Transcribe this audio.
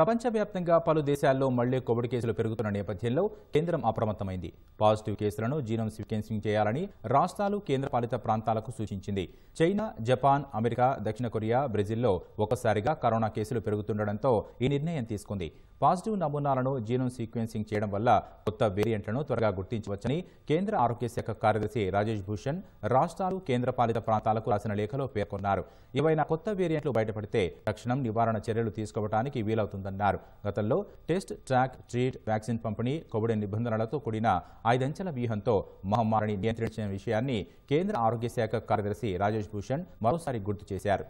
ప్రపంచవ్యాప్తంగా పలు దేశాల్లో మళ్లీ కోవిడ్ కేసులు పెరుగుతున్న నేపథ్యంలో కేంద్రం అప్రమత్తమైంది పాజిటివ్ కేసులను జీనోమ్ సీక్వెన్సింగ్ చేయాలని రాష్ట్రాలు కేంద్రపాలిత ప్రాంతాలకు సూచించింది చైనా జపాన్ అమెరికా దక్షిణ కొరియా బ్రెజిల్లో ఒక్కసారిగా కరోనా కేసులు పెరుగుతుండటంతో ఈ నిర్ణయం తీసుకుంది పాజిటివ్ నమూనాలను జీనోమ్ సీక్వెన్సింగ్ చేయడం వల్ల కొత్త వేరియంట్లను త్వరగా గుర్తించవచ్చని కేంద్ర ఆరోగ్య శాఖ కార్యదర్శి రాజేష్ భూషణ్ రాష్ట్రాలు కేంద్రపాలిత ప్రాంతాలకు రాసిన లేఖలో పేర్కొన్నారు ఏవైనా కొత్త వేరియంట్లు బయటపడితే తక్షణం నివారణ చర్యలు తీసుకోవడానికి వీలవుతుందన్నారు గతంలో టెస్ట్ ట్రాక్ ట్రీట్ వ్యాక్సిన్ పంపిణీ కోవిడ్ నిబంధనలతో కూడిన ఐదంచెల వ్యూహంతో మహమ్మారిని నియంత్రించిన విషయాన్ని కేంద్ర ఆరోగ్య శాఖ కార్యదర్శి రాజేష్ భూషణ్ మరోసారి గుర్తు చేశారు